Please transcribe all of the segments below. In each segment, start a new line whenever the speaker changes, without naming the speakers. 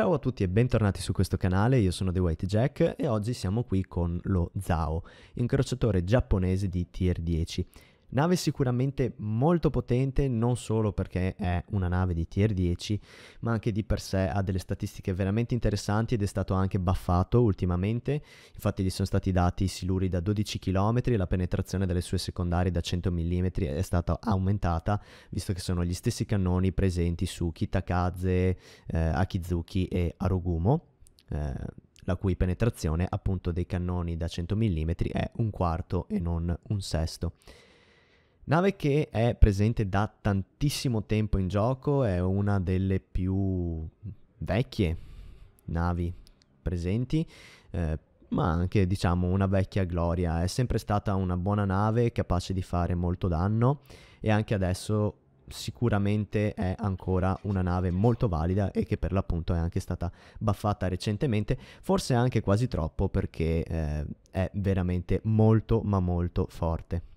Ciao a tutti e bentornati su questo canale, io sono The White Jack e oggi siamo qui con lo Zao, incrociatore giapponese di Tier 10. Nave sicuramente molto potente, non solo perché è una nave di tier 10, ma anche di per sé ha delle statistiche veramente interessanti ed è stato anche buffato ultimamente. Infatti gli sono stati dati i siluri da 12 km e la penetrazione delle sue secondarie da 100 mm è stata aumentata, visto che sono gli stessi cannoni presenti su Kitakaze, eh, Akizuki e Arugumo. Eh, la cui penetrazione appunto dei cannoni da 100 mm è un quarto e non un sesto. Nave che è presente da tantissimo tempo in gioco, è una delle più vecchie navi presenti, eh, ma anche diciamo una vecchia gloria, è sempre stata una buona nave capace di fare molto danno e anche adesso sicuramente è ancora una nave molto valida e che per l'appunto è anche stata buffata recentemente, forse anche quasi troppo perché eh, è veramente molto ma molto forte.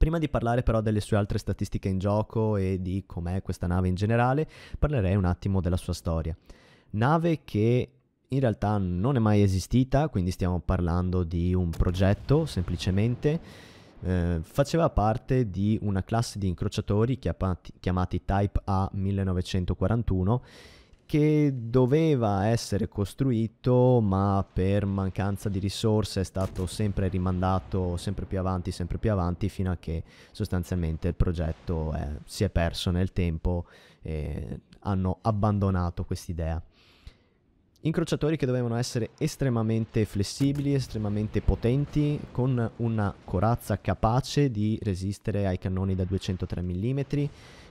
Prima di parlare però delle sue altre statistiche in gioco e di com'è questa nave in generale, parlerei un attimo della sua storia. Nave che in realtà non è mai esistita, quindi stiamo parlando di un progetto semplicemente. Eh, faceva parte di una classe di incrociatori chiamati, chiamati Type A 1941 che doveva essere costruito ma per mancanza di risorse è stato sempre rimandato sempre più avanti, sempre più avanti fino a che sostanzialmente il progetto è, eh, si è perso nel tempo e hanno abbandonato quest'idea. Incrociatori che dovevano essere estremamente flessibili, estremamente potenti, con una corazza capace di resistere ai cannoni da 203 mm,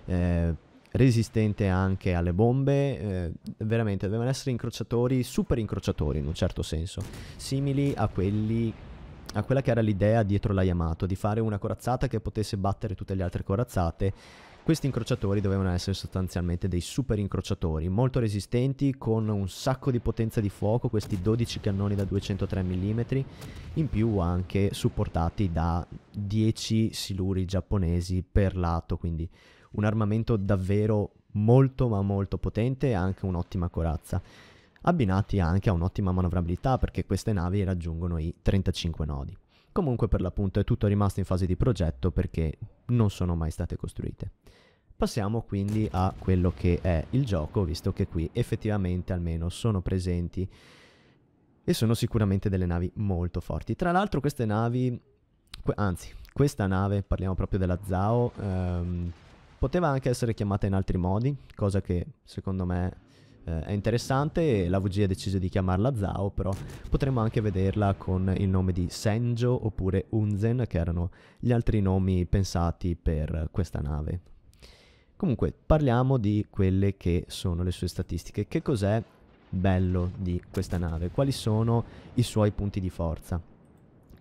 eh, resistente anche alle bombe, eh, veramente dovevano essere incrociatori, super incrociatori in un certo senso, simili a quelli a quella che era l'idea dietro la Yamato, di fare una corazzata che potesse battere tutte le altre corazzate. Questi incrociatori dovevano essere sostanzialmente dei super incrociatori, molto resistenti, con un sacco di potenza di fuoco, questi 12 cannoni da 203 mm, in più anche supportati da 10 siluri giapponesi per lato, quindi un armamento davvero molto ma molto potente e anche un'ottima corazza, abbinati anche a un'ottima manovrabilità perché queste navi raggiungono i 35 nodi. Comunque per l'appunto è tutto rimasto in fase di progetto perché non sono mai state costruite. Passiamo quindi a quello che è il gioco, visto che qui effettivamente almeno sono presenti e sono sicuramente delle navi molto forti. Tra l'altro queste navi, anzi questa nave, parliamo proprio della Zao, ehm, Poteva anche essere chiamata in altri modi, cosa che secondo me eh, è interessante e la VG ha deciso di chiamarla Zao, però potremmo anche vederla con il nome di Senjo oppure Unzen, che erano gli altri nomi pensati per questa nave. Comunque, parliamo di quelle che sono le sue statistiche. Che cos'è bello di questa nave? Quali sono i suoi punti di forza?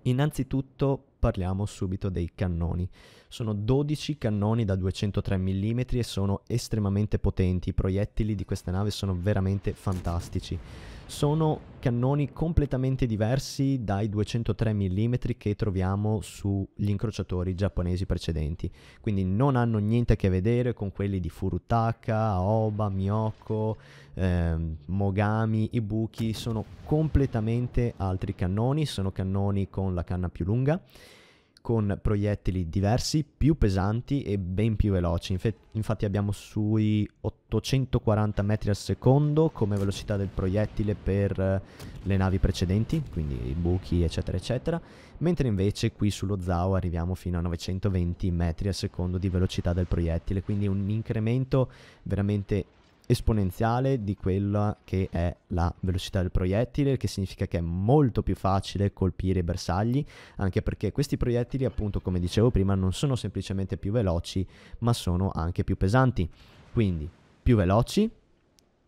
Innanzitutto parliamo subito dei cannoni. Sono 12 cannoni da 203 mm e sono estremamente potenti. I proiettili di questa nave sono veramente fantastici. Sono cannoni completamente diversi dai 203 mm che troviamo sugli incrociatori giapponesi precedenti. Quindi non hanno niente a che vedere con quelli di Furutaka, Aoba, Miyoko, ehm, Mogami, Ibuki. Sono completamente altri cannoni. Sono cannoni con la canna più lunga con proiettili diversi, più pesanti e ben più veloci. Inf infatti abbiamo sui 840 metri al secondo come velocità del proiettile per eh, le navi precedenti, quindi i buchi eccetera eccetera, mentre invece qui sullo Zao arriviamo fino a 920 metri al secondo di velocità del proiettile, quindi un incremento veramente esponenziale di quella che è la velocità del proiettile, che significa che è molto più facile colpire i bersagli, anche perché questi proiettili, appunto, come dicevo prima, non sono semplicemente più veloci, ma sono anche più pesanti. Quindi più veloci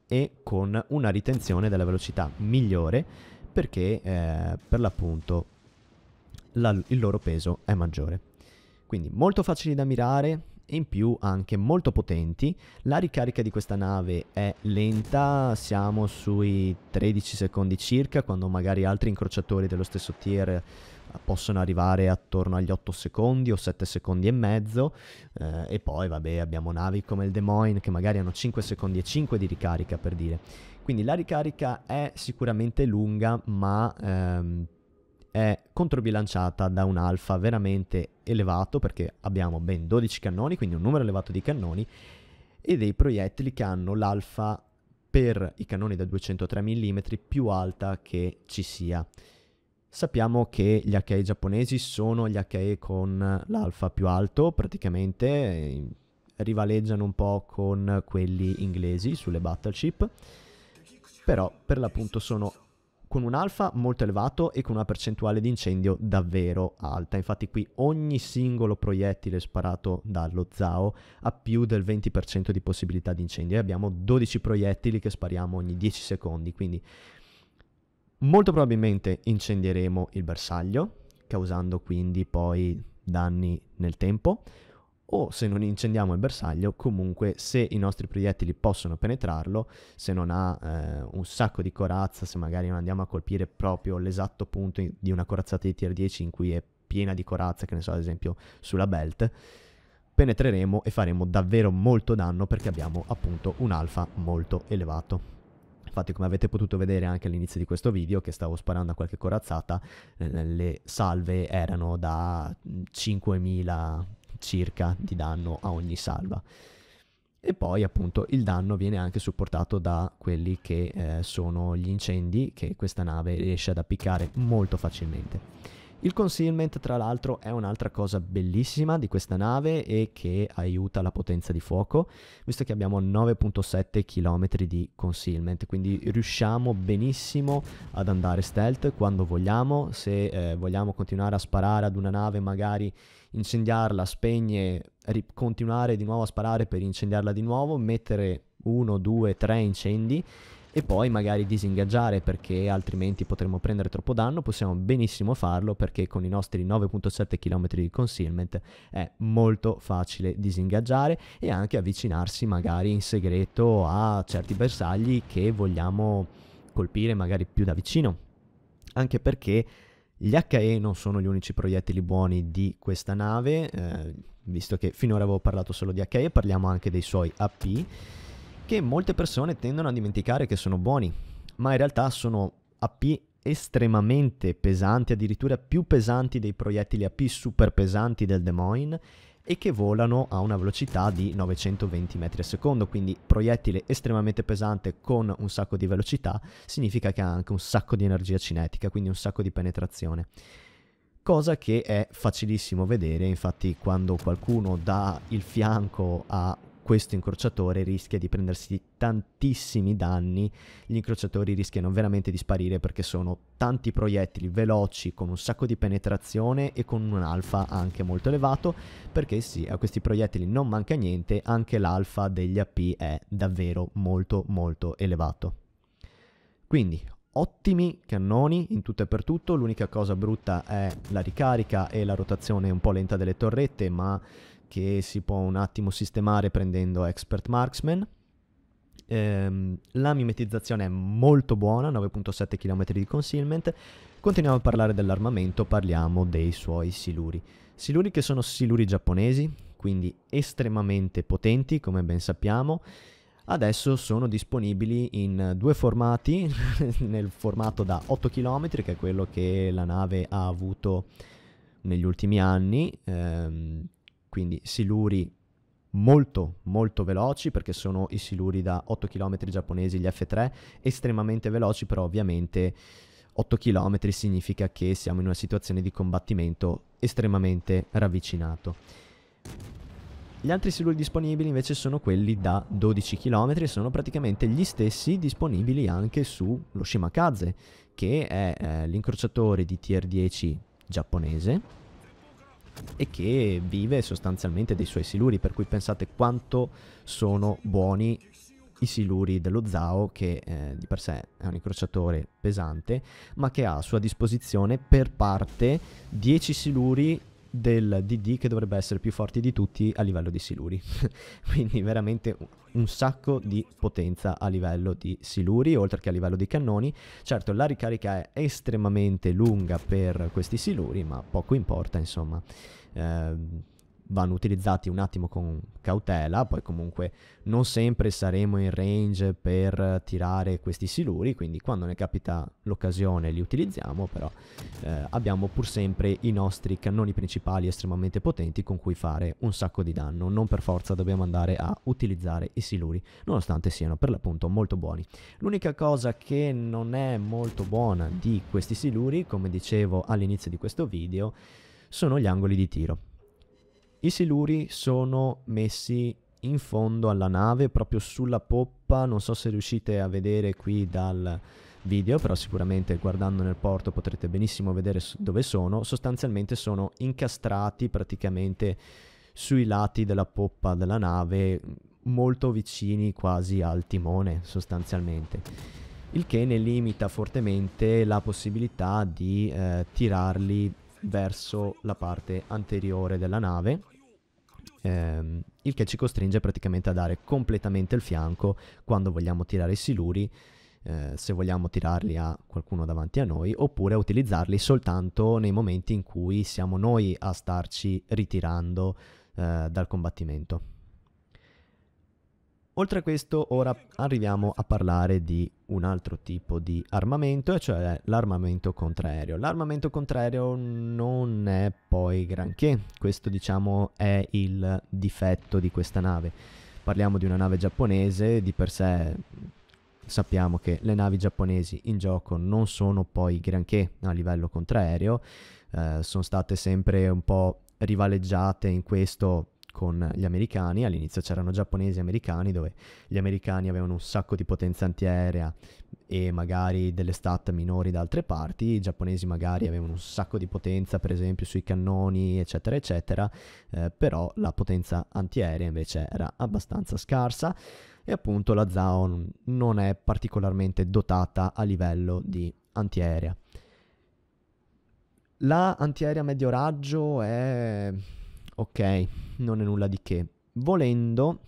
e con una ritenzione della velocità migliore, perché eh, per l'appunto la, il loro peso è maggiore. Quindi molto facili da mirare, e in più anche molto potenti. La ricarica di questa nave è lenta, siamo sui 13 secondi circa, quando magari altri incrociatori dello stesso tier eh, possono arrivare attorno agli 8 secondi o 7 secondi e mezzo eh, e poi vabbè abbiamo navi come il Des Moines che magari hanno 5 secondi e 5 di ricarica per dire quindi la ricarica è sicuramente lunga ma ehm, è controbilanciata da un alfa veramente elevato perché abbiamo ben 12 cannoni, quindi un numero elevato di cannoni e dei proiettili che hanno l'alfa per i cannoni da 203 mm più alta che ci sia. Sappiamo che gli HE giapponesi sono gli HE con l'alfa più alto, praticamente ehm, rivaleggiano un po' con quelli inglesi sulle battleship, però per l'appunto sono con un alfa molto elevato e con una percentuale di incendio davvero alta. Infatti qui ogni singolo proiettile sparato dallo ZAO ha più del 20% di possibilità di incendio e abbiamo 12 proiettili che spariamo ogni 10 secondi, quindi molto probabilmente incendieremo il bersaglio, causando quindi poi danni nel tempo o se non incendiamo il bersaglio, comunque se i nostri proiettili possono penetrarlo, se non ha eh, un sacco di corazza, se magari non andiamo a colpire proprio l'esatto punto di una corazzata di tier 10 in cui è piena di corazza, che ne so ad esempio sulla belt, penetreremo e faremo davvero molto danno perché abbiamo appunto un alfa molto elevato. Infatti come avete potuto vedere anche all'inizio di questo video che stavo sparando a qualche corazzata, eh, le salve erano da 5000 circa di danno a ogni salva. E poi appunto il danno viene anche supportato da quelli che eh, sono gli incendi che questa nave riesce ad appiccare molto facilmente. Il concealment, tra l'altro, è un'altra cosa bellissima di questa nave e che aiuta la potenza di fuoco, visto che abbiamo 9.7 km di concealment, quindi riusciamo benissimo ad andare stealth quando vogliamo, se eh, vogliamo continuare a sparare ad una nave magari incendiarla, spegne, continuare di nuovo a sparare per incendiarla di nuovo, mettere 1, 2, 3 incendi e poi magari disingaggiare perché altrimenti potremmo prendere troppo danno, possiamo benissimo farlo perché con i nostri 9.7 km di concealment è molto facile disingaggiare e anche avvicinarsi magari in segreto a certi bersagli che vogliamo colpire magari più da vicino, anche perché gli HE non sono gli unici proiettili buoni di questa nave, eh, visto che finora avevo parlato solo di HE, parliamo anche dei suoi AP che molte persone tendono a dimenticare che sono buoni, ma in realtà sono AP estremamente pesanti, addirittura più pesanti dei proiettili AP super pesanti del Des Moines e che volano a una velocità di 920 metri al secondo, quindi proiettile estremamente pesante con un sacco di velocità significa che ha anche un sacco di energia cinetica, quindi un sacco di penetrazione. Cosa che è facilissimo vedere, infatti quando qualcuno dà il fianco a questo incrociatore rischia di prendersi tantissimi danni, gli incrociatori rischiano veramente di sparire perché sono tanti proiettili veloci con un sacco di penetrazione e con un alfa anche molto elevato, perché sì, a questi proiettili non manca niente, anche l'alfa degli AP è davvero molto molto elevato. Quindi ottimi cannoni in tutto e per tutto, l'unica cosa brutta è la ricarica e la rotazione un po' lenta delle torrette, ma che si può un attimo sistemare prendendo Expert Marksman. Ehm, la mimetizzazione è molto buona, 9.7 km di concealment. Continuiamo a parlare dell'armamento, parliamo dei suoi siluri. Siluri che sono siluri giapponesi, quindi estremamente potenti, come ben sappiamo. Adesso sono disponibili in due formati, nel formato da 8 km, che è quello che la nave ha avuto negli ultimi anni, ehm, quindi siluri molto molto veloci perché sono i siluri da 8 km giapponesi, gli F3, estremamente veloci però ovviamente 8 km significa che siamo in una situazione di combattimento estremamente ravvicinato. Gli altri siluri disponibili invece sono quelli da 12 km e sono praticamente gli stessi disponibili anche sullo Shimakaze che è eh, l'incrociatore di tier 10 giapponese e che vive sostanzialmente dei suoi siluri, per cui pensate quanto sono buoni i siluri dello Zao, che eh, di per sé è un incrociatore pesante, ma che ha a sua disposizione per parte 10 siluri del DD che dovrebbe essere più forte di tutti a livello di siluri. Quindi veramente un sacco di potenza a livello di siluri, oltre che a livello di cannoni. Certo, la ricarica è estremamente lunga per questi siluri, ma poco importa, insomma. Eh, vanno utilizzati un attimo con cautela, poi comunque non sempre saremo in range per tirare questi siluri, quindi quando ne capita l'occasione li utilizziamo, però eh, abbiamo pur sempre i nostri cannoni principali estremamente potenti con cui fare un sacco di danno, non per forza dobbiamo andare a utilizzare i siluri, nonostante siano per l'appunto molto buoni. L'unica cosa che non è molto buona di questi siluri, come dicevo all'inizio di questo video, sono gli angoli di tiro i siluri sono messi in fondo alla nave, proprio sulla poppa, non so se riuscite a vedere qui dal video, però sicuramente guardando nel porto potrete benissimo vedere dove sono, sostanzialmente sono incastrati praticamente sui lati della poppa della nave, molto vicini quasi al timone sostanzialmente il che ne limita fortemente la possibilità di eh, tirarli verso la parte anteriore della nave ehm, il che ci costringe praticamente a dare completamente il fianco quando vogliamo tirare i siluri eh, se vogliamo tirarli a qualcuno davanti a noi oppure a utilizzarli soltanto nei momenti in cui siamo noi a starci ritirando eh, dal combattimento Oltre a questo, ora arriviamo a parlare di un altro tipo di armamento, e cioè l'armamento contraereo. L'armamento contraereo non è poi granché, questo diciamo è il difetto di questa nave. Parliamo di una nave giapponese, di per sé sappiamo che le navi giapponesi in gioco non sono poi granché a livello contraereo, eh, sono state sempre un po' rivaleggiate in questo con gli americani, all'inizio c'erano giapponesi e americani dove gli americani avevano un sacco di potenza antiaerea e magari delle stat minori da altre parti, i giapponesi magari avevano un sacco di potenza per esempio sui cannoni eccetera eccetera, eh, però la potenza antiaerea invece era abbastanza scarsa e appunto la ZAO non è particolarmente dotata a livello di antiaerea. La antiaerea medio raggio è ok, non è nulla di che. Volendo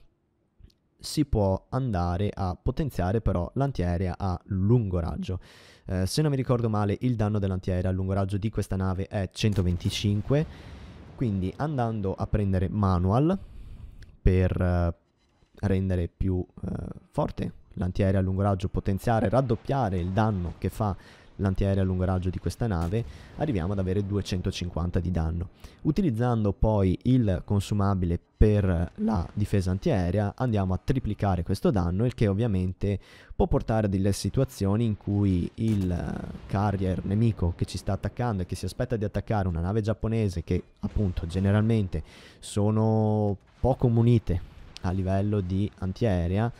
si può andare a potenziare però l'antiaerea a lungo raggio. Eh, se non mi ricordo male il danno dell'antiaerea a lungo raggio di questa nave è 125, quindi andando a prendere manual per eh, rendere più eh, forte l'antiaerea a lungo raggio, potenziare, raddoppiare il danno che fa l'antiaerea a lungo raggio di questa nave, arriviamo ad avere 250 di danno. Utilizzando poi il consumabile per la difesa antiaerea andiamo a triplicare questo danno, il che ovviamente può portare a delle situazioni in cui il eh, carrier nemico che ci sta attaccando e che si aspetta di attaccare una nave giapponese che appunto generalmente sono poco munite a livello di antiaerea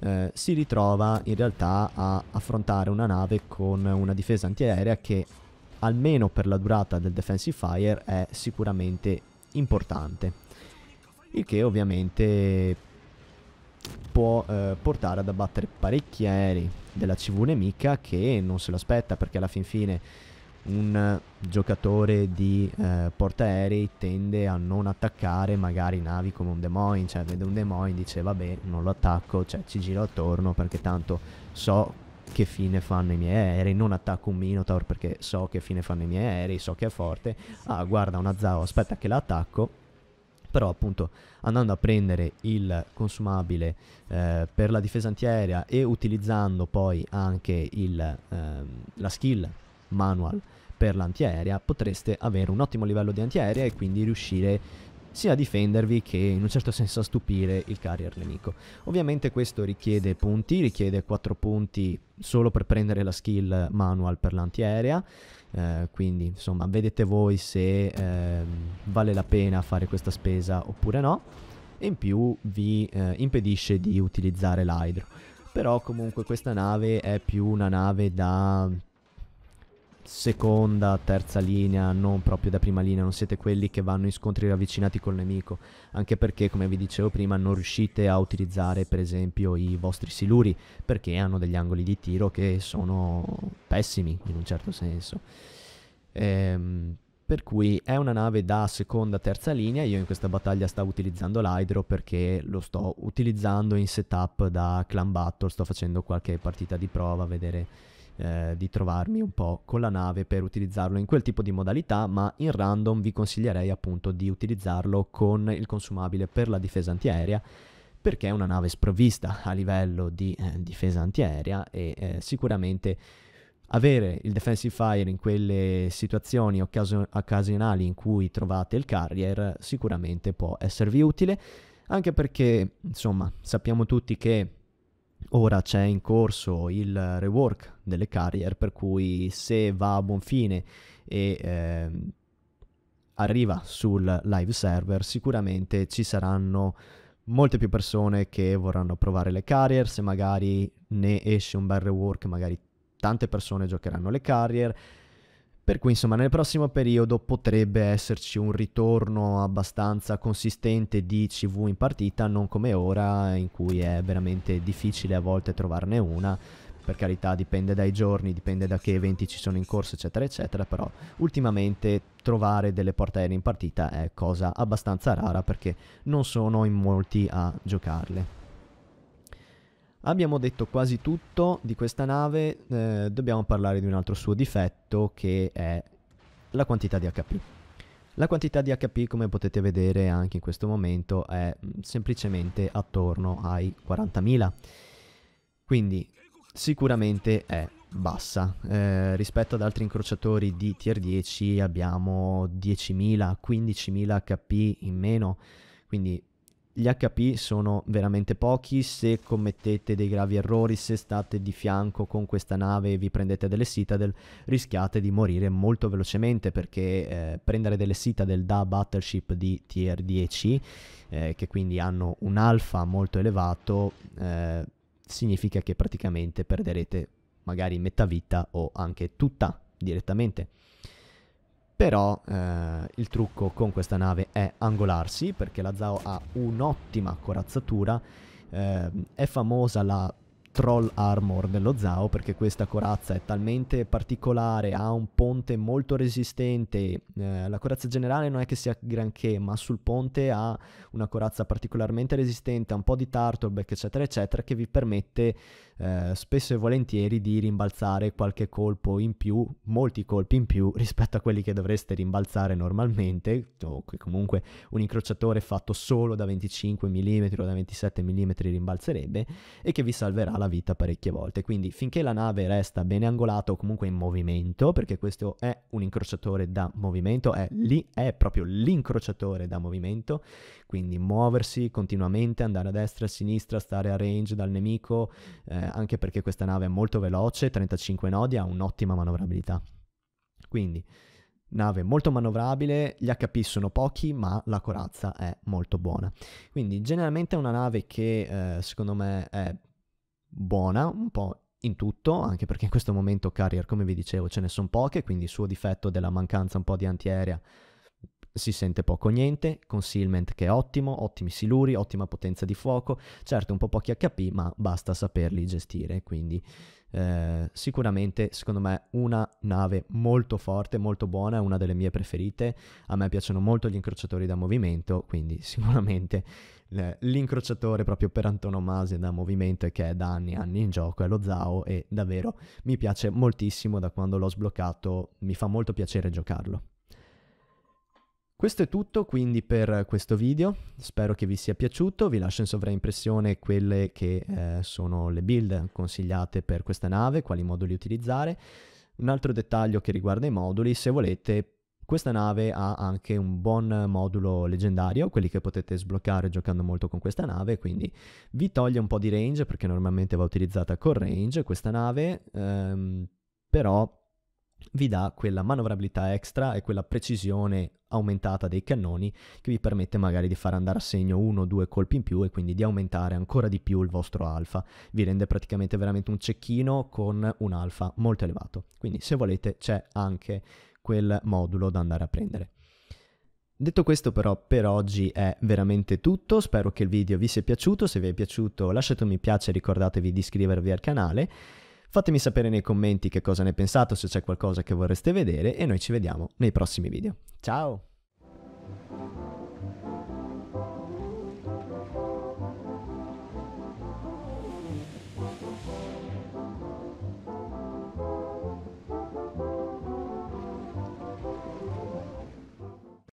eh, si ritrova in realtà a affrontare una nave con una difesa antiaerea che almeno per la durata del defensive fire è sicuramente importante il che ovviamente può eh, portare ad abbattere parecchi aerei della CV nemica che non se lo aspetta perché alla fin fine un giocatore di eh, portaerei tende a non attaccare magari navi come un Demoin, cioè vede un Demoin dice vabbè non lo attacco, cioè ci giro attorno perché tanto so che fine fanno i miei aerei, non attacco un Minotaur perché so che fine fanno i miei aerei, so che è forte, ah guarda una Zao, aspetta che la attacco, però appunto andando a prendere il consumabile eh, per la difesa antiaerea e utilizzando poi anche il, ehm, la skill manual per l'antiaerea potreste avere un ottimo livello di antiaerea e quindi riuscire sia a difendervi che in un certo senso a stupire il carrier nemico. Ovviamente questo richiede punti, richiede 4 punti solo per prendere la skill manual per l'antiaerea, eh, quindi insomma vedete voi se eh, vale la pena fare questa spesa oppure no, e in più vi eh, impedisce di utilizzare l'hydro. Però comunque questa nave è più una nave da seconda, terza linea, non proprio da prima linea, non siete quelli che vanno in scontri ravvicinati col nemico, anche perché come vi dicevo prima non riuscite a utilizzare per esempio i vostri siluri perché hanno degli angoli di tiro che sono pessimi in un certo senso. Ehm, per cui è una nave da seconda, terza linea, io in questa battaglia stavo utilizzando l'Hydro perché lo sto utilizzando in setup da clan battle, sto facendo qualche partita di prova a vedere eh, di trovarmi un po' con la nave per utilizzarlo in quel tipo di modalità, ma in random vi consiglierei appunto di utilizzarlo con il consumabile per la difesa antiaerea perché è una nave sprovvista a livello di eh, difesa antiaerea e eh, sicuramente avere il defensive fire in quelle situazioni occasio- occasionali in cui trovate il carrier sicuramente può esservi utile, anche perché insomma sappiamo tutti che Ora c'è in corso il rework delle carrier, per cui se va a buon fine e eh, arriva sul live server, sicuramente ci saranno molte più persone che vorranno provare le carrier, se magari ne esce un bel rework, magari tante persone giocheranno le carrier per cui insomma nel prossimo periodo potrebbe esserci un ritorno abbastanza consistente di CV in partita, non come ora in cui è veramente difficile a volte trovarne una, per carità dipende dai giorni, dipende da che eventi ci sono in corso eccetera eccetera, però ultimamente trovare delle portaerei in partita è cosa abbastanza rara perché non sono in molti a giocarle. Abbiamo detto quasi tutto di questa nave, eh, dobbiamo parlare di un altro suo difetto che è la quantità di HP. La quantità di HP come potete vedere anche in questo momento è mm, semplicemente attorno ai 40.000, quindi sicuramente è bassa. Eh, rispetto ad altri incrociatori di tier 10 abbiamo 10.000, 15.000 HP in meno, quindi gli HP sono veramente pochi se commettete dei gravi errori, se state di fianco con questa nave e vi prendete delle citadel, rischiate di morire molto velocemente perché eh, prendere delle citadel da battleship di tier 10, eh, che quindi hanno un alfa molto elevato, eh, significa che praticamente perderete magari metà vita o anche tutta direttamente. Però eh, il trucco con questa nave è angolarsi perché la Zao ha un'ottima corazzatura. Eh, è famosa la troll armor dello Zao perché questa corazza è talmente particolare, ha un ponte molto resistente, eh, la corazza generale non è che sia granché, ma sul ponte ha una corazza particolarmente resistente, un po' di turtleback eccetera eccetera che vi permette eh, spesso e volentieri di rimbalzare qualche colpo in più, molti colpi in più rispetto a quelli che dovreste rimbalzare normalmente, o che comunque un incrociatore fatto solo da 25 mm o da 27 mm rimbalzerebbe e che vi salverà la vita parecchie volte. Quindi finché la nave resta bene angolata o comunque in movimento, perché questo è un incrociatore da movimento, è, lì, è proprio l'incrociatore da movimento, quindi muoversi continuamente, andare a destra e a sinistra, stare a range dal nemico, eh, anche perché questa nave è molto veloce, 35 nodi, ha un'ottima manovrabilità. Quindi, nave molto manovrabile, gli HP sono pochi, ma la corazza è molto buona. Quindi, generalmente è una nave che eh, secondo me è buona, un po' in tutto, anche perché in questo momento carrier, come vi dicevo, ce ne sono poche, quindi il suo difetto della mancanza un po' di antiaerea si sente poco niente, concealment che è ottimo, ottimi siluri, ottima potenza di fuoco, certo un po' pochi HP ma basta saperli gestire, quindi eh, sicuramente secondo me una nave molto forte, molto buona, è una delle mie preferite, a me piacciono molto gli incrociatori da movimento, quindi sicuramente eh, l'incrociatore proprio per antonomasia da movimento e che è da anni e anni in gioco è lo Zao e davvero mi piace moltissimo da quando l'ho sbloccato, mi fa molto piacere giocarlo. Questo è tutto quindi per questo video, spero che vi sia piaciuto, vi lascio in sovraimpressione quelle che eh, sono le build consigliate per questa nave, quali moduli utilizzare. Un altro dettaglio che riguarda i moduli, se volete questa nave ha anche un buon modulo leggendario, quelli che potete sbloccare giocando molto con questa nave, quindi vi toglie un po' di range perché normalmente va utilizzata con range questa nave, ehm, però vi dà quella manovrabilità extra e quella precisione aumentata dei cannoni che vi permette magari di far andare a segno uno o due colpi in più e quindi di aumentare ancora di più il vostro alfa. Vi rende praticamente veramente un cecchino con un alfa molto elevato. Quindi se volete c'è anche quel modulo da andare a prendere. Detto questo però per oggi è veramente tutto, spero che il video vi sia piaciuto, se vi è piaciuto lasciate un mi piace e ricordatevi di iscrivervi al canale Fatemi sapere nei commenti che cosa ne pensate, se c'è qualcosa che vorreste vedere e noi ci vediamo nei prossimi video. Ciao!